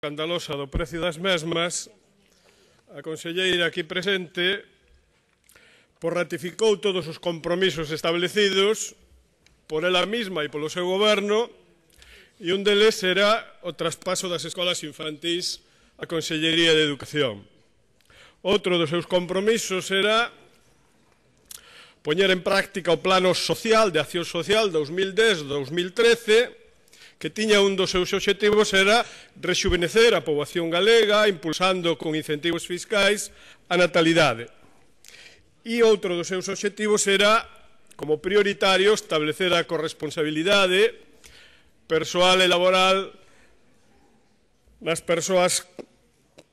escandalosa do precio das mesmas, a conselleira aquí presente por ratificou todos os compromisos establecidos por ela mesma e polo seu goberno e un deles será o traspaso das escolas infantís á Consellería de Educación. Outro dos seus compromisos será poñer en práctica o Plano Social de Acción Social 2010-2013 que tiña un dos seus obxectivos era rexuvenecer a poboación galega impulsando con incentivos fiscais a natalidade. E outro dos seus obxectivos era, como prioritario, establecer a corresponsabilidade persoal e laboral nas persoas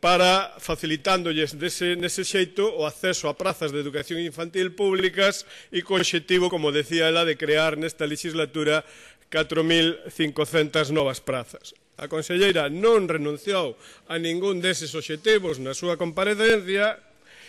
para facilitándolles dese, nese xeito o acceso a prazas de educación infantil públicas e co objetivo, como decía ela, de crear nesta legislatura 4.500 novas prazas. A conselleira non renunciou a ningún deses obxectivos na súa comparecencia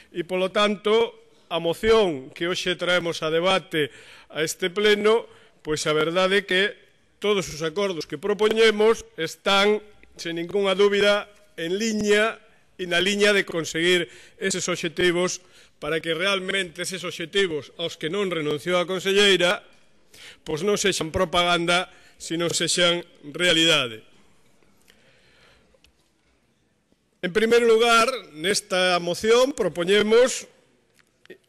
e, polo tanto, a moción que hoxe traemos a debate a este pleno, pois a verdade é que todos os acordos que propoñemos están, sen ninguna dúbida, en liña e na liña de conseguir eses obxectivos para que realmente eses obxectivos aos que non renunciou a conselleira pois non sexan propaganda, sino sexan realidade. En primeiro lugar, nesta moción propoñemos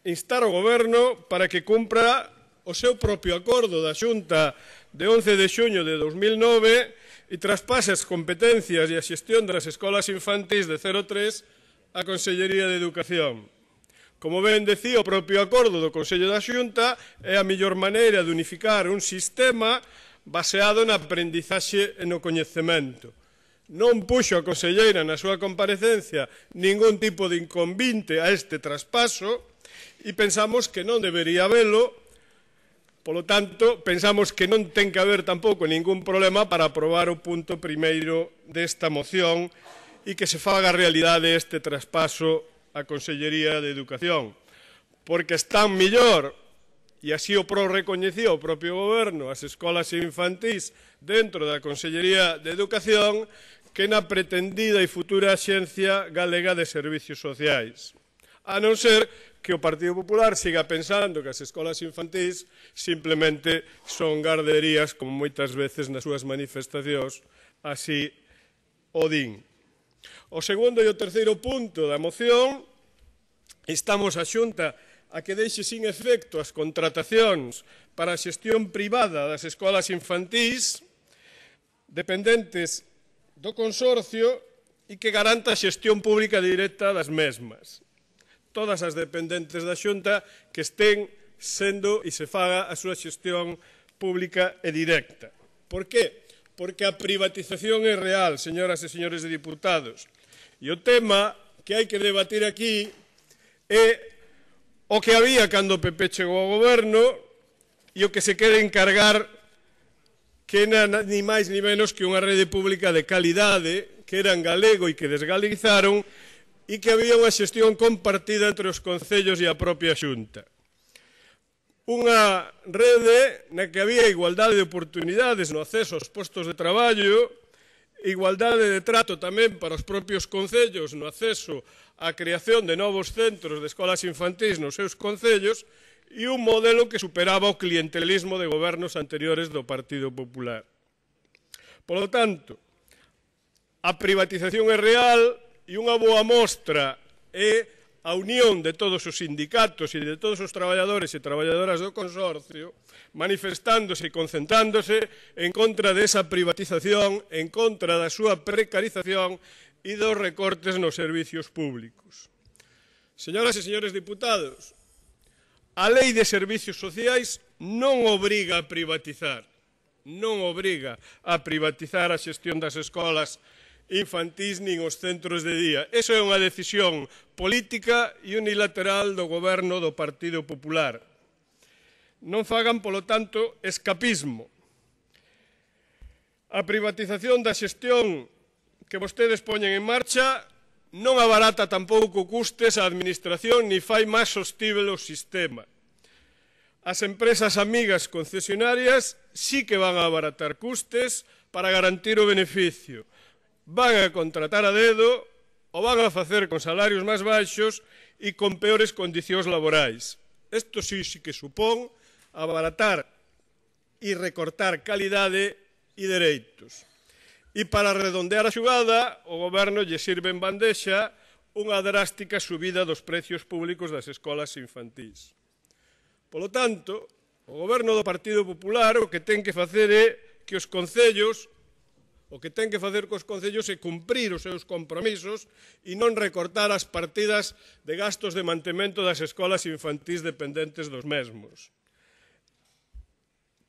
instar o Goberno para que cumpra o seu propio acordo da Xunta de 11 de xuño de 2009 e traspase as competencias e a xestión das escolas infantis de 03 á Consellería de Educación. Como ben decía o propio acordo do Consello da Xunta, é a mellor maneira de unificar un sistema baseado na aprendizaxe e no coñecemento. Non puxo a conselleira na súa comparecencia ningún tipo de inconvinte a este traspaso e pensamos que non debería velo, polo tanto, pensamos que non ten que haber tampouco ningún problema para aprobar o punto primeiro desta moción e que se faga realidade este traspaso a Consellería de Educación, porque están mellor, e así o pro recoñecía o propio goberno, as escolas infantís dentro da Consellería de Educación, que na pretendida e futura Xencia Galega de Servicios Sociais. A non ser que o Partido Popular siga pensando que as escolas infantís simplemente son garderías, como moitas veces nas súas manifestacións así o din. O segundo e o terceiro punto da moción estamos a xunta a que deixe sin efecto as contratacións para a xestión privada das escolas infantís dependentes do consorcio e que garanta a xestión pública directa das mesmas. Todas as dependentes da xunta que estén sendo e se faga a súa xestión pública e directa. Por que? Porque a privatización é real, señoras e señores de diputados. E o tema que hai que debatir aquí é o que había cando o PP chegou ao goberno e o que se quere encargar que era ni máis ni menos que unha rede pública de calidade que era en galego e que desgalizaron e que había unha xestión compartida entre os concellos e a propia xunta. Unha rede na que había igualdade de oportunidades no acceso aos postos de traballo igualdade de trato tamén para os propios concellos no acceso á creación de novos centros de escolas infantís nos seus concellos e un modelo que superaba o clientelismo de gobernos anteriores do Partido Popular. Polo tanto, a privatización é real e unha boa mostra é a unión de todos os sindicatos e de todos os traballadores e traballadoras do consorcio manifestándose e concentrándose en contra desa privatización, en contra da súa precarización e dos recortes nos servicios públicos. Señoras e señores diputados, a Lei de Servicios Sociais non obriga a privatizar, non obriga a privatizar a xestión das escolas públicas infantís nin os centros de día. Eso é unha decisión política e unilateral do goberno do Partido Popular. Non fagan, polo tanto, escapismo. A privatización da xestión que vostedes poñen en marcha non abarata tampouco custes a administración ni fai máis sostível o sistema. As empresas amigas concesionarias sí que van a abaratar custes para garantir o beneficio van a contratar a dedo o van a facer con salarios máis baixos e con peores condicións laborais. Isto sí, sí que supón abaratar e recortar calidade e dereitos. E para redondear a xugada, o goberno lle sirve en bandexa unha drástica subida dos precios públicos das escolas infantís. Polo tanto, o goberno do Partido Popular o que ten que facer é que os concellos O que ten que facer cos concellos é cumprir os seus compromisos e non recortar as partidas de gastos de mantemento das escolas infantís dependentes dos mesmos.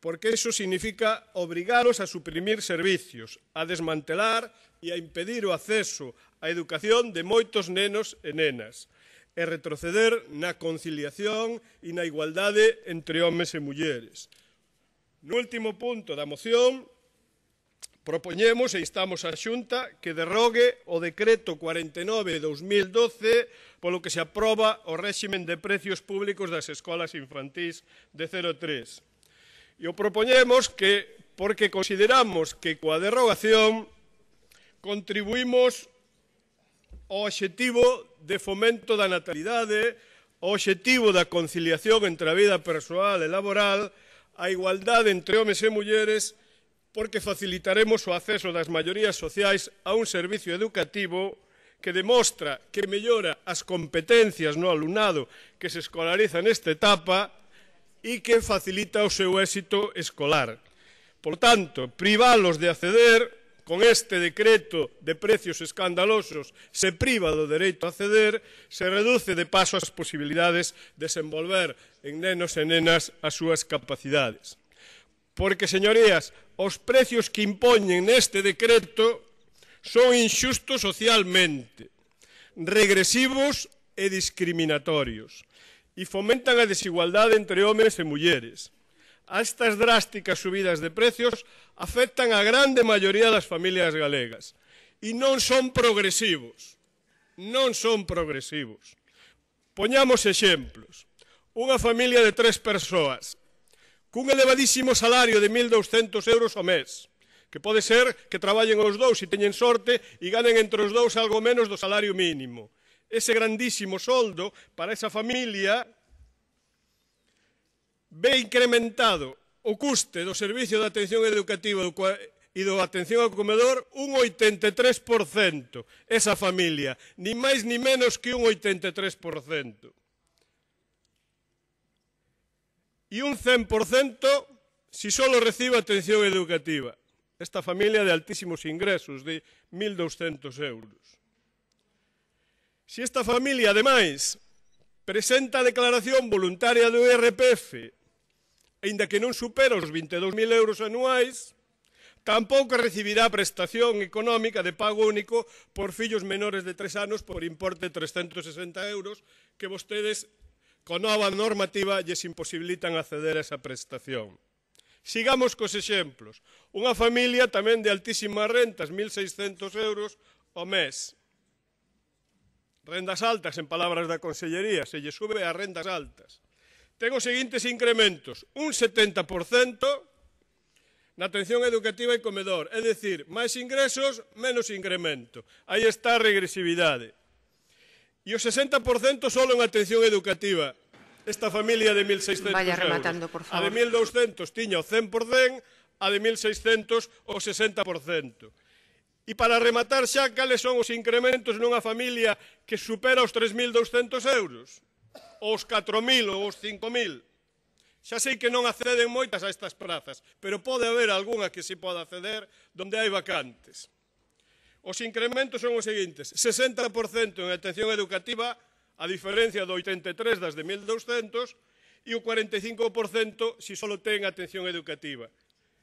Porque iso significa obrigalos a suprimir servicios, a desmantelar e a impedir o acceso á educación de moitos nenos e nenas e retroceder na conciliación e na igualdade entre homes e mulleres. No último punto da moción, Propoñemos e instamos a Xunta que derrogue o decreto 49 de 2012 polo que se aproba o réximen de precios públicos das escolas infantís de 03. E o propoñemos que, porque consideramos que coa derrogación contribuímos ao objetivo de fomento da natalidade, ao objetivo da conciliación entre a vida persoal e laboral, a igualdade entre homes e mulleres e porque facilitaremos o acceso das maiorías sociais a un servicio educativo que demostra que mellora as competencias no alumnado que se escolariza nesta etapa e que facilita o seu éxito escolar. Por tanto, privalos de acceder con este decreto de precios escandalosos se priva do dereito a acceder, se reduce de paso as posibilidades de desenvolver en nenos e nenas as súas capacidades. Porque, señorías, os precios que impoñen neste decreto son inxustos socialmente, regresivos e discriminatorios e fomentan a desigualdade entre homes e mulleres. A estas drásticas subidas de precios afectan a grande maioría das familias galegas e non son progresivos. Non son progresivos. Poñamos exemplos. Unha familia de tres persoas cun elevadísimo salario de 1.200 euros ao mes, que pode ser que traballen os dous e teñen sorte e ganen entre os dous algo menos do salario mínimo. Ese grandísimo soldo para esa familia ve incrementado o custe do Servicio de Atención Educativa e do Atención ao Comedor un 83%. Esa familia, ni máis ni menos que un 83%. y un 100% si solo recibe atención educativa. Esta familia de altísimos ingresos, de 1.200 euros. Si esta familia, ademais, presenta a declaración voluntaria do IRPF, ainda que non supera os 22.000 euros anuais, tampouco recibirá prestación económica de pago único por fillos menores de tres anos por importe de 360 euros que vostedes co nova normativa lles imposibilitan acceder a esa prestación. Sigamos cos exemplos. Unha familia tamén de altísimas rentas, 1.600 euros ao mes. Rendas altas, en palabras da Consellería, se lle sube a rendas altas. Ten os seguintes incrementos, un 70% na atención educativa e comedor, é dicir, máis ingresos, menos incremento. Aí está a regresividade e o 60% solo en atención educativa. Esta familia de 1.600 Vaya rematando, por favor. A de 1.200 tiña o 100%, a de 1.600 o 60%. E para rematar xa, cales son os incrementos nunha familia que supera os 3.200 euros? Os 4.000 ou os 5.000? Xa sei que non acceden moitas a estas prazas, pero pode haber algunha que se poda acceder donde hai vacantes. Os incrementos son os seguintes. 60% en atención educativa, a diferencia do 83 das de 1200, e o 45% si só ten atención educativa.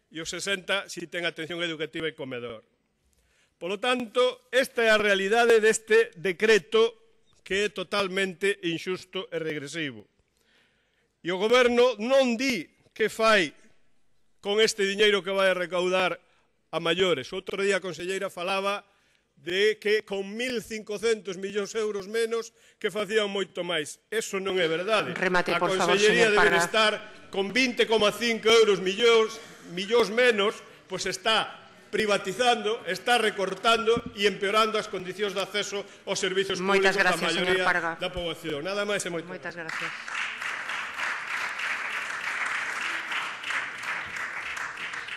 E o 60% si ten atención educativa e comedor. Polo tanto, esta é a realidade deste decreto que é totalmente injusto e regresivo. E o goberno non di que fai con este diñeiro que vai a recaudar a maiores. Outro día a conselleira falaba de que con 1.500 millóns euros menos que facían moito máis. Eso non é verdade. Remate, a Consellería debe para... estar con 20,5 euros millóns, millóns menos, pois está privatizando, está recortando e empeorando as condicións de acceso aos servizos Moitas públicos da maioría da poboación. Nada máis e moito. Moitas gracias.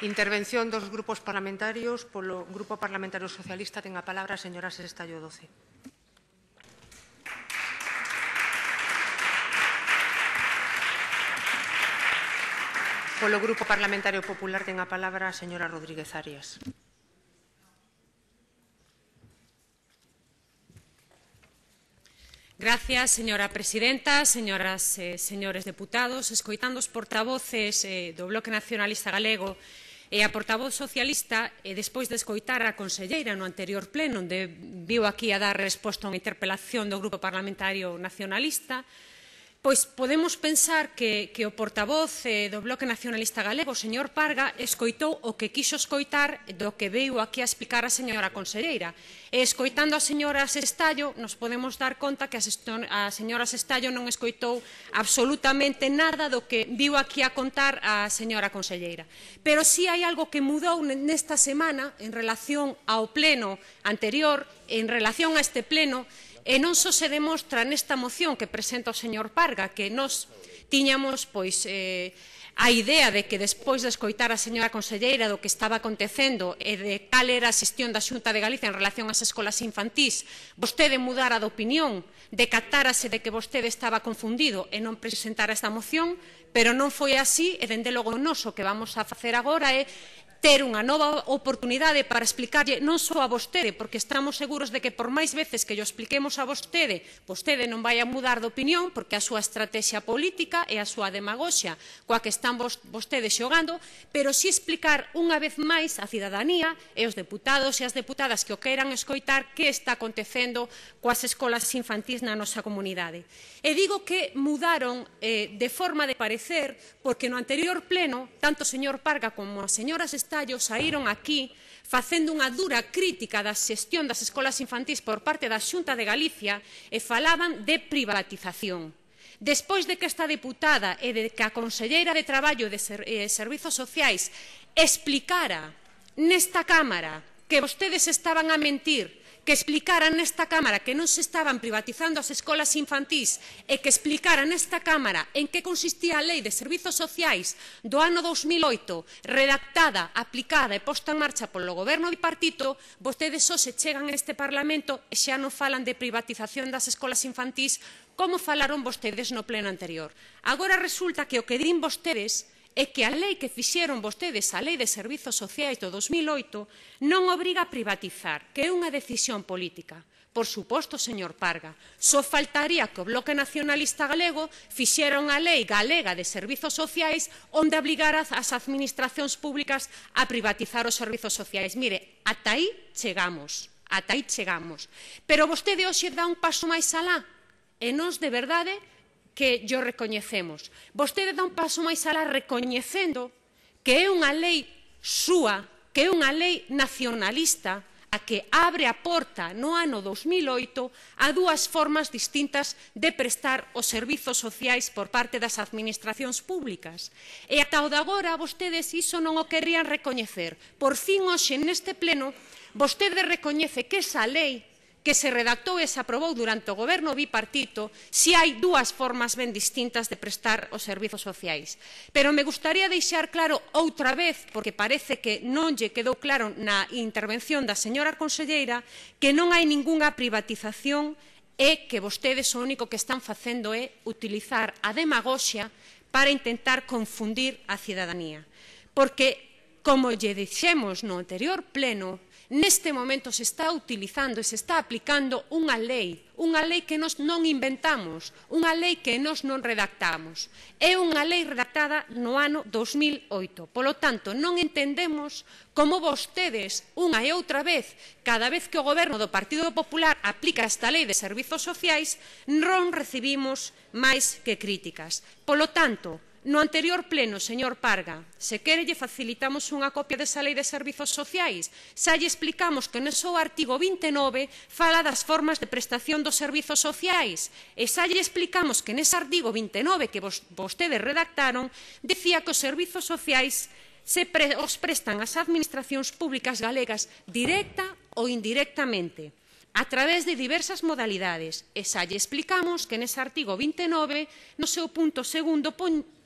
Intervención dos grupos parlamentarios. Polo Grupo Parlamentario Socialista ten a palabra a señora Sestallo 12. Polo Grupo Parlamentario Popular ten a palabra a señora Rodríguez Arias. Gracias, señora presidenta, señoras e eh, señores deputados. Escoitando os portavoces eh, do Bloque Nacionalista Galego, E a portavoz socialista, e despois de escoitar a conselleira no anterior pleno, onde viu aquí a dar resposta a unha interpelación do Grupo Parlamentario Nacionalista, Pois podemos pensar que, que o portavoz eh, do Bloque Nacionalista Galego, o señor Parga, escoitou o que quiso escoitar do que veio aquí a explicar a señora conselleira. E escoitando a señora Sestallo, nos podemos dar conta que a, a señora Sestallo non escoitou absolutamente nada do que viu aquí a contar a señora conselleira. Pero sí hai algo que mudou nesta semana en relación ao pleno anterior, en relación a este pleno, E non só se demostra nesta moción que presenta o señor Parga, que nos tiñamos pois eh, a idea de que despois de escoitar a señora conselleira do que estaba acontecendo e de cal era a xestión da Xunta de Galicia en relación ás escolas infantís, vostede mudara de opinión, decatárase de que vostede estaba confundido e non presentara esta moción, pero non foi así e dende logo o noso que vamos a facer agora é ter unha nova oportunidade para explicarlle non só a vostede, porque estamos seguros de que por máis veces que yo expliquemos a vostede, vostede non vai a mudar de opinión, porque a súa estrategia política e a súa demagoxia coa que están vostedes xogando, pero si explicar unha vez máis a cidadanía e os deputados e as deputadas que o queiran escoitar que está acontecendo coas escolas infantis na nosa comunidade. E digo que mudaron eh, de forma de parecer, porque no anterior pleno, tanto o señor Parga como as señoras Castallo saíron aquí facendo unha dura crítica da xestión das escolas infantís por parte da Xunta de Galicia e falaban de privatización. Despois de que esta deputada e de que a Conselleira de Traballo e de eh, Servizos Sociais explicara nesta Cámara que vostedes estaban a mentir que explicaran nesta Cámara que non se estaban privatizando as escolas infantís e que explicaran nesta Cámara en que consistía a Lei de Servizos Sociais do ano 2008, redactada, aplicada e posta en marcha polo Goberno bipartito, vostedes só se chegan a este Parlamento e xa non falan de privatización das escolas infantís como falaron vostedes no pleno anterior. Agora resulta que o que din vostedes é que a lei que fixeron vostedes, a lei de servizos sociais do 2008, non obriga a privatizar, que é unha decisión política. Por suposto, señor Parga, só faltaría que o Bloque Nacionalista Galego fixera unha lei galega de servizos sociais onde obligara as administracións públicas a privatizar os servizos sociais. Mire, ata aí chegamos, ata aí chegamos. Pero vostede hoxe dá un paso máis alá e nós, de verdade, que yo recoñecemos. Vostede dá un paso máis alá recoñecendo que é unha lei súa, que é unha lei nacionalista, a que abre a porta no ano 2008 a dúas formas distintas de prestar os servizos sociais por parte das administracións públicas. E ata o de agora vostedes iso non o querían recoñecer. Por fin hoxe neste pleno vostede recoñece que esa lei que se redactou e se aprobou durante o goberno bipartito, si hai dúas formas ben distintas de prestar os servizos sociais. Pero me gustaría deixar claro outra vez, porque parece que non lle quedou claro na intervención da señora conselleira, que non hai ningunha privatización e que vostedes o único que están facendo é utilizar a demagoxia para intentar confundir a cidadanía. Porque, como lle dixemos no anterior pleno, Neste momento se está utilizando e se está aplicando unha lei, unha lei que nos non inventamos, unha lei que nos non redactamos. É unha lei redactada no ano 2008. Polo tanto, non entendemos como vostedes, unha e outra vez, cada vez que o goberno do Partido Popular aplica esta lei de servizos sociais, non recibimos máis que críticas. Polo tanto, No anterior pleno, señor Parga, se quere lle facilitamos unha copia desa lei de servizos sociais, xa lle explicamos que no seu artigo 29 fala das formas de prestación dos servizos sociais, e xa lle explicamos que nese artigo 29 que vostedes redactaron, decía que os servizos sociais se pre, os prestan ás administracións públicas galegas directa ou indirectamente a través de diversas modalidades. E xa lle explicamos que nese artigo 29, no seu punto segundo,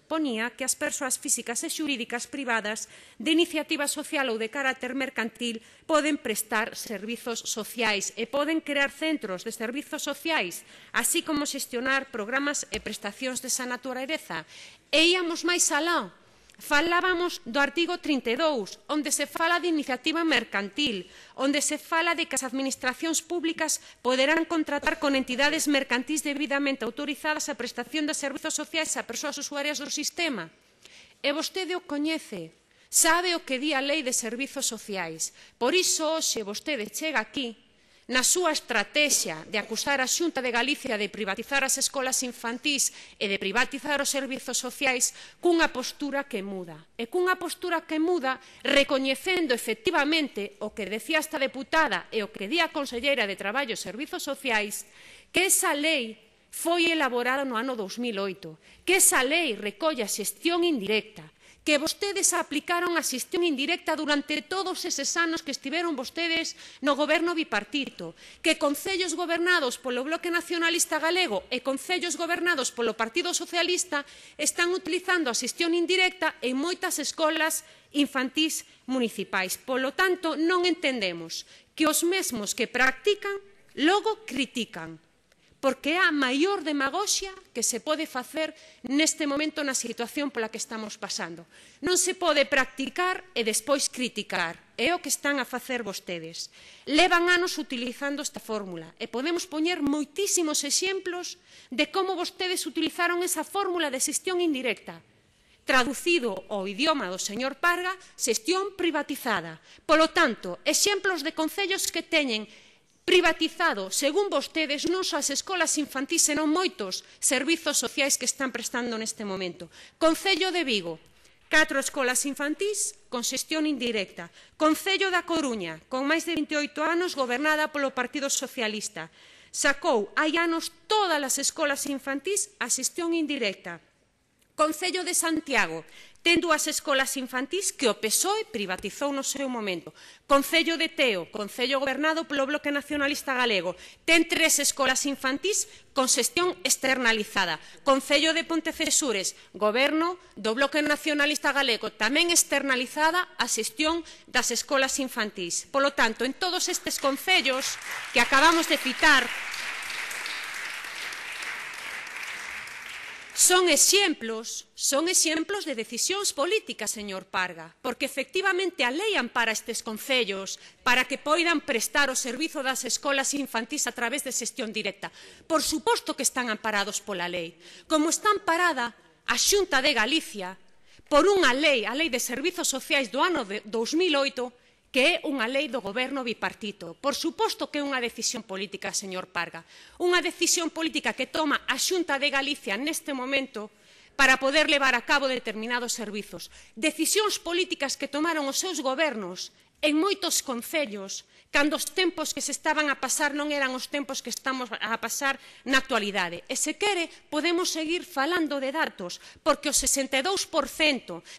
ponía que as persoas físicas e xurídicas privadas de iniciativa social ou de carácter mercantil poden prestar servizos sociais e poden crear centros de servizos sociais, así como xestionar programas e prestacións desa natureza. E íamos máis alá, Falábamos do artigo 32, onde se fala de iniciativa mercantil, onde se fala de que as administracións públicas poderán contratar con entidades mercantís debidamente autorizadas a prestación de servizos sociais a persoas usuarias do sistema. E vostede o coñece, sabe o que di a Lei de Servizos Sociais. Por iso, hoxe, vostede chega aquí na súa estrategia de acusar a Xunta de Galicia de privatizar as escolas infantís e de privatizar os servizos sociais cunha postura que muda. E cunha postura que muda recoñecendo efectivamente o que decía esta deputada e o que día a Conselleira de Traballo e Servizos Sociais que esa lei foi elaborada no ano 2008, que esa lei recolle a xestión indirecta, que vostedes aplicaron a xestión indirecta durante todos eses anos que estiveron vostedes no goberno bipartito, que concellos gobernados polo Bloque Nacionalista Galego e concellos gobernados polo Partido Socialista están utilizando a xestión indirecta en moitas escolas infantís municipais. Polo tanto, non entendemos que os mesmos que practican logo critican porque é a maior demagoxia que se pode facer neste momento na situación pola que estamos pasando. Non se pode practicar e despois criticar. É o que están a facer vostedes. Levan anos utilizando esta fórmula e podemos poñer moitísimos exemplos de como vostedes utilizaron esa fórmula de xestión indirecta. Traducido ao idioma do señor Parga, xestión privatizada. Polo tanto, exemplos de concellos que teñen privatizado, según vostedes, non só as escolas infantís, senón moitos servizos sociais que están prestando neste momento. Concello de Vigo, catro escolas infantís con xestión indirecta. Concello da Coruña, con máis de 28 anos, gobernada polo Partido Socialista. Sacou hai anos todas as escolas infantís a xestión indirecta. Concello de Santiago, Ten dúas escolas infantís que o PSOE privatizou no seu momento. Concello de Teo, Concello gobernado polo Bloque Nacionalista Galego, ten tres escolas infantís con xestión externalizada. Concello de Pontecesures, goberno do Bloque Nacionalista Galego, tamén externalizada a xestión das escolas infantís. Polo tanto, en todos estes concellos que acabamos de citar, Son exemplos, son exemplos de decisións políticas, señor Parga, porque efectivamente a lei ampara estes concellos para que poidan prestar o servizo das escolas infantis a través de xestión directa. Por suposto que están amparados pola lei, como está amparada a Xunta de Galicia por unha lei, a Lei de Servizos Sociais do ano de 2008, que é unha lei do goberno bipartito. Por suposto que é unha decisión política, señor Parga, unha decisión política que toma a Xunta de Galicia neste momento para poder levar a cabo determinados servizos. Decisións políticas que tomaron os seus gobernos en moitos concellos, cando os tempos que se estaban a pasar non eran os tempos que estamos a pasar na actualidade. E se quere, podemos seguir falando de datos, porque o 62%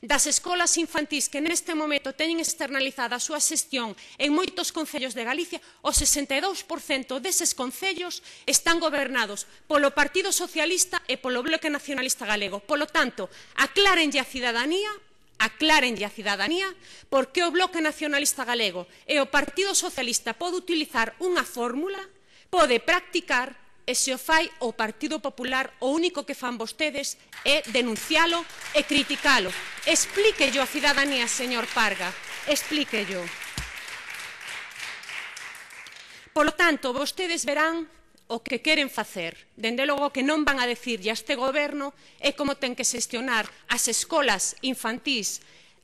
das escolas infantís que neste momento teñen externalizada a súa xestión en moitos concellos de Galicia, o 62% deses concellos están gobernados polo Partido Socialista e polo Bloque Nacionalista Galego. Polo tanto, aclárenlle a cidadanía Aclárenlle a cidadanía por que o Bloque Nacionalista Galego e o Partido Socialista pode utilizar unha fórmula, pode practicar e se o fai o Partido Popular o único que fan vostedes é denuncialo e criticalo. yo a cidadanía, señor Parga, yo. Por lo tanto, vostedes verán o que queren facer. Dende logo que non van a decir a este goberno é como ten que xestionar as escolas infantís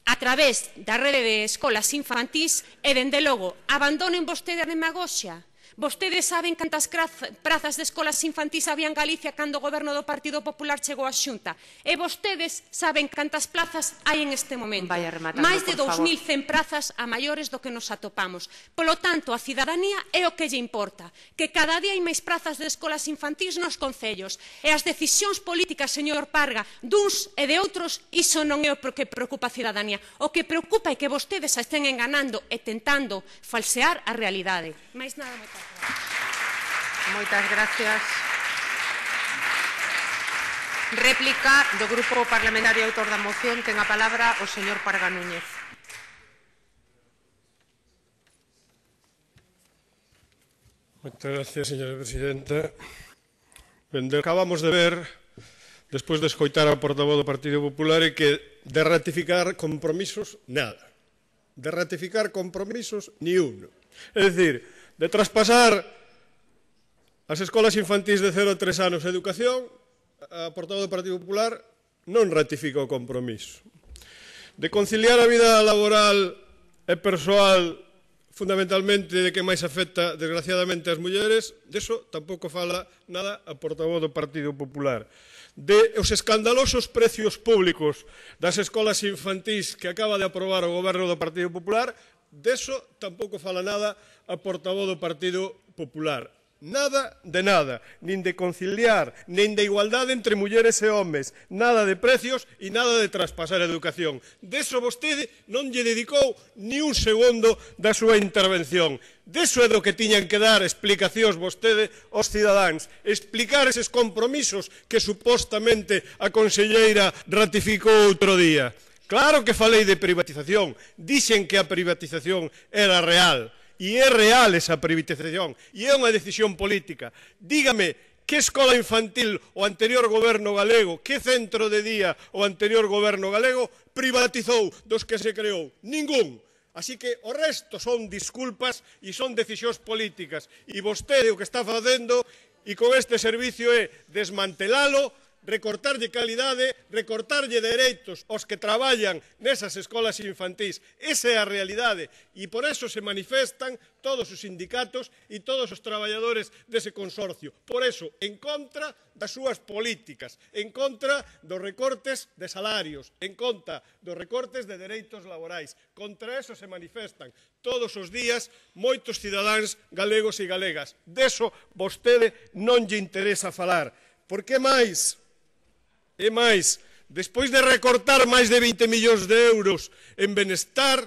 a través da rede de escolas infantís e, dende logo, abandonen vostede a demagoxia Vostedes saben cantas prazas de escolas infantís había en Galicia cando o goberno do Partido Popular chegou á Xunta. E vostedes saben cantas plazas hai en este momento. Máis de 2.100 prazas a maiores do que nos atopamos. Polo tanto, a cidadanía é o que lle importa. Que cada día hai máis prazas de escolas infantís nos concellos. E as decisións políticas, señor Parga, duns e de outros, iso non é o que preocupa a cidadanía. O que preocupa é que vostedes a estén enganando e tentando falsear a realidade. Máis nada, moita. Moitas gracias. Réplica do Grupo Parlamentario Autor da Moción ten a palabra o señor Parga Núñez. Moitas gracias, señora presidenta. Vende, acabamos de ver, despois de escoitar ao portavoz do Partido Popular, que de ratificar compromisos, nada. De ratificar compromisos, ni uno. É dicir, de traspasar as escolas infantís de 0 a 3 anos de educación, a portavoz do Partido Popular non ratifica o compromiso. De conciliar a vida laboral e persoal fundamentalmente de que máis afecta desgraciadamente as mulleres, deso tampouco fala nada a portavoz do Partido Popular. De os escandalosos precios públicos das escolas infantís que acaba de aprobar o goberno do Partido Popular, Deso tampouco fala nada a portavoz do Partido Popular. Nada de nada, nin de conciliar, nin de igualdade entre mulleres e homes, nada de precios e nada de traspasar a educación. Deso vostede non lle dedicou ni un segundo da súa intervención. Deso é do que tiñan que dar explicacións vostede aos cidadáns, explicar eses compromisos que supostamente a conselleira ratificou outro día. Claro que falei de privatización. Dixen que a privatización era real. E é real esa privatización. E é unha decisión política. Dígame, que escola infantil o anterior goberno galego, que centro de día o anterior goberno galego privatizou dos que se creou? Ningún. Así que o resto son disculpas e son decisións políticas. E vostede o que está facendo e con este servicio é desmantelalo, recortarlle calidade, recortarlle dereitos aos que traballan nesas escolas infantís. Esa é a realidade e por eso se manifestan todos os sindicatos e todos os traballadores dese consorcio. Por eso, en contra das súas políticas, en contra dos recortes de salarios, en contra dos recortes de dereitos laborais. Contra eso se manifestan todos os días moitos cidadáns galegos e galegas. Deso vostede non lle interesa falar. Por que máis? E máis, despois de recortar máis de 20 millóns de euros en benestar,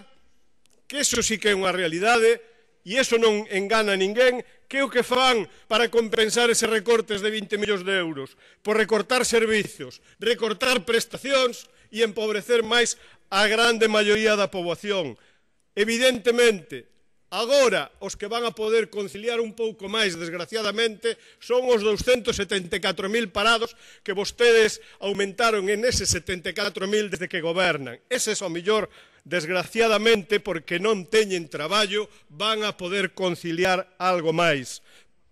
que eso sí que é unha realidade, e eso non engana ninguén, que é o que fan para compensar ese recortes de 20 millóns de euros? Por recortar servizos, recortar prestacións e empobrecer máis a grande maioría da poboación. Evidentemente, Agora, os que van a poder conciliar un pouco máis, desgraciadamente, son os 274.000 parados que vostedes aumentaron en ese 74.000 desde que gobernan. Ese é o millor, desgraciadamente, porque non teñen traballo, van a poder conciliar algo máis.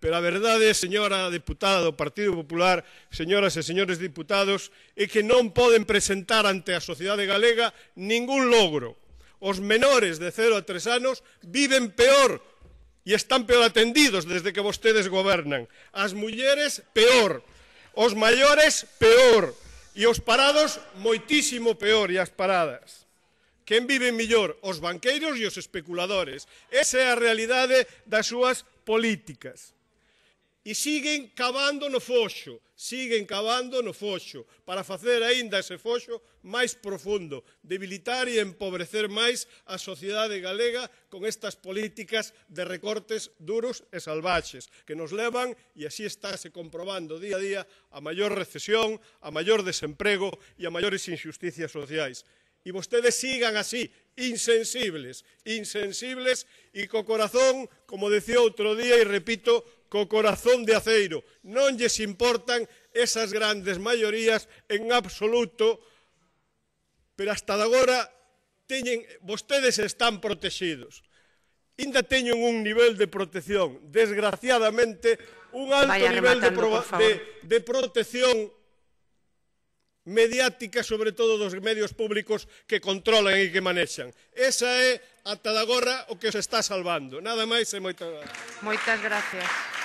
Pero a verdade, señora deputada do Partido Popular, señoras e señores diputados, é que non poden presentar ante a sociedade galega ningún logro, os menores de 0 a 3 anos viven peor e están peor atendidos desde que vostedes gobernan. As mulleres, peor. Os maiores, peor. E os parados, moitísimo peor, e as paradas. Quen vive millor? Os banqueiros e os especuladores. Esa é a realidade das súas políticas. E siguen cavando no foxo, siguen cavando no foxo, para facer aínda ese foxo máis profundo, debilitar e empobrecer máis a sociedade galega con estas políticas de recortes duros e salvaxes, que nos levan, e así estáse comprobando día a día, a maior recesión, a maior desemprego e a maiores injusticias sociais. E vostedes sigan así, insensibles, insensibles e co corazón, como decía outro día e repito, co corazón de aceiro. Non lles importan esas grandes maiorías en absoluto, pero hasta agora teñen, vostedes están protegidos. Inda teñen un nivel de protección, desgraciadamente, un alto Vayan nivel de, de, de protección mediática, sobre todo dos medios públicos que controlan e que manexan. Esa é, ata agora, o que se está salvando. Nada máis e moitas gracias. Moitas gracias.